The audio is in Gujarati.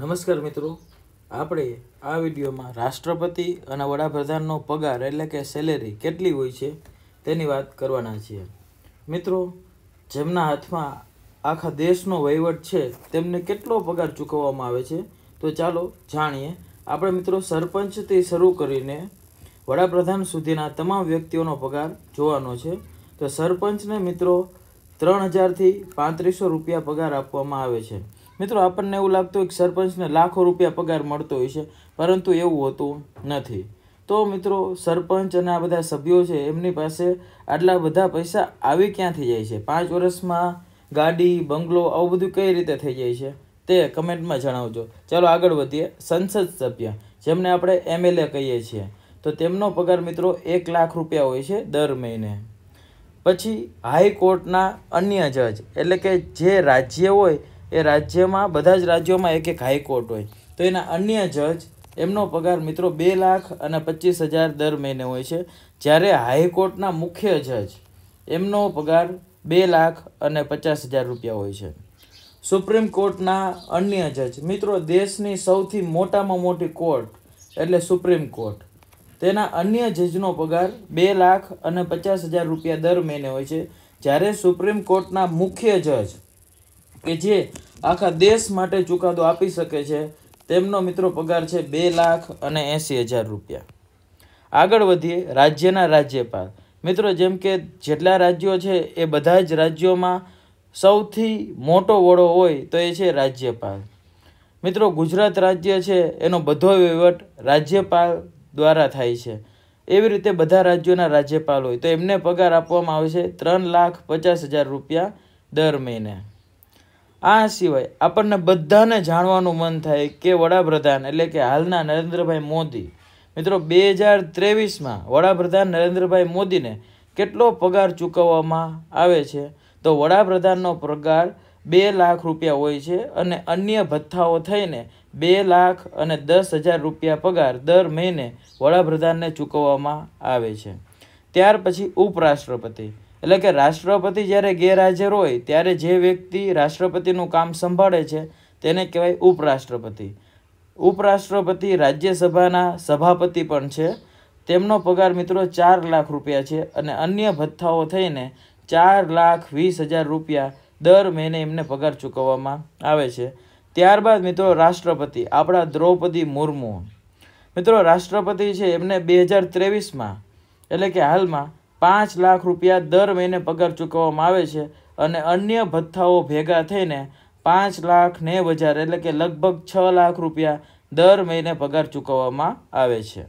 નમસ્કાર મિત્રો આપણે આ વિડીયોમાં રાષ્ટ્રપતિ અને વડાપ્રધાનનો પગાર એટલે કે સેલેરી કેટલી હોય છે તેની વાત કરવાના છીએ મિત્રો જેમના હાથમાં આખા દેશનો વહીવટ છે તેમને કેટલો પગાર ચૂકવવામાં આવે છે તો ચાલો જાણીએ આપણે મિત્રો સરપંચથી શરૂ કરીને વડાપ્રધાન સુધીના તમામ વ્યક્તિઓનો પગાર જોવાનો છે તો સરપંચને મિત્રો ત્રણ હજારથી પાંત્રીસો રૂપિયા પગાર આપવામાં આવે છે મિત્રો આપણને એવું લાગતું હોય કે સરપંચને લાખો રૂપિયા પગાર મળતો હોય છે પરંતુ એવું હોતું નથી તો મિત્રો સરપંચ અને આ બધા સભ્યો છે એમની પાસે આટલા બધા પૈસા આવી ક્યાંથી જાય છે પાંચ વર્ષમાં ગાડી બંગલો આવું બધું કઈ રીતે થઈ જાય છે તે કમેન્ટમાં જણાવજો ચાલો આગળ વધીએ સંસદ સભ્ય જેમને આપણે એમએલએ કહીએ છીએ તો તેમનો પગાર મિત્રો એક લાખ રૂપિયા હોય છે દર મહિને પછી હાઈકોર્ટના અન્ય જજ એટલે કે જે રાજ્ય હોય એ રાજ્યમાં બધા જ રાજ્યોમાં એક એક હાઈકોર્ટ હોય તો એના અન્ય જજ એમનો પગાર મિત્રો બે લાખ અને પચીસ હજાર દર મહિને હોય છે જ્યારે હાઈકોર્ટના મુખ્ય જજ એમનો પગાર બે લાખ અને પચાસ હજાર રૂપિયા હોય છે સુપ્રીમ કોર્ટના અન્ય જજ મિત્રો દેશની સૌથી મોટામાં મોટી કોર્ટ એટલે સુપ્રીમ કોર્ટ તેના અન્ય જજનો પગાર બે લાખ અને પચાસ હજાર રૂપિયા દર મહિને હોય છે જ્યારે સુપ્રીમ કોર્ટના મુખ્ય જજ કે જે આખા દેશ માટે ચુકાદો આપી શકે છે તેમનો મિત્રો પગાર છે બે લાખ અને એંસી હજાર રૂપિયા આગળ વધીએ રાજ્યના રાજ્યપાલ મિત્રો જેમ કે જેટલા રાજ્યો છે એ બધા જ રાજ્યોમાં સૌથી મોટો વડો હોય તો એ છે રાજ્યપાલ મિત્રો ગુજરાત રાજ્ય છે એનો બધો વહીવટ રાજ્યપાલ દ્વારા થાય છે એવી રીતે બધા રાજ્યોના રાજ્યપાલ હોય તો એમને પગાર આપવામાં આવે છે ત્રણ લાખ પચાસ હજાર રૂપિયા દર મહિને આ સિવાય આપણને બધાને જાણવાનું મન થાય કે વડાપ્રધાન એટલે કે હાલના નરેન્દ્રભાઈ મોદી મિત્રો બે હજાર ત્રેવીસમાં વડાપ્રધાન નરેન્દ્રભાઈ મોદીને કેટલો પગાર ચૂકવવામાં આવે છે તો વડાપ્રધાનનો પગાર બે લાખ રૂપિયા હોય છે અને અન્ય ભથ્થાઓ થઈને બે લાખ અને દસ હજાર રૂપિયા પગાર દર મહિને વડાપ્રધાનને ચૂકવવામાં આવે છે ત્યાર પછી ઉપરાષ્ટ્રપતિ એટલે કે રાષ્ટ્રપતિ જ્યારે ગેરહાજર હોય ત્યારે જે વ્યક્તિ રાષ્ટ્રપતિનું કામ સંભાળે છે તેને કહેવાય ઉપરાષ્ટ્રપતિ ઉપરાષ્ટ્રપતિ રાજ્યસભાના સભાપતિ પણ છે તેમનો પગાર મિત્રો ચાર લાખ રૂપિયા છે અને અન્ય ભથ્થાઓ થઈને ચાર લાખ વીસ હજાર રૂપિયા દર મહિને એમને પગાર ચૂકવવામાં આવે છે ત્યારબાદ મિત્રો રાષ્ટ્રપતિ આપણા દ્રૌપદી મુર્મુ મિત્રો રાષ્ટ્રપતિ છે એમને બે હજાર ત્રેવીસમાં એટલે કે હાલમાં પાંચ લાખ રૂપિયા દર મહિને પગાર ચૂકવવામાં આવે છે અને અન્ય ભથ્થાઓ ભેગા થઈને પાંચ લાખ નેવ હજાર એટલે કે લગભગ છ લાખ રૂપિયા દર મહિને પગાર ચૂકવવામાં આવે છે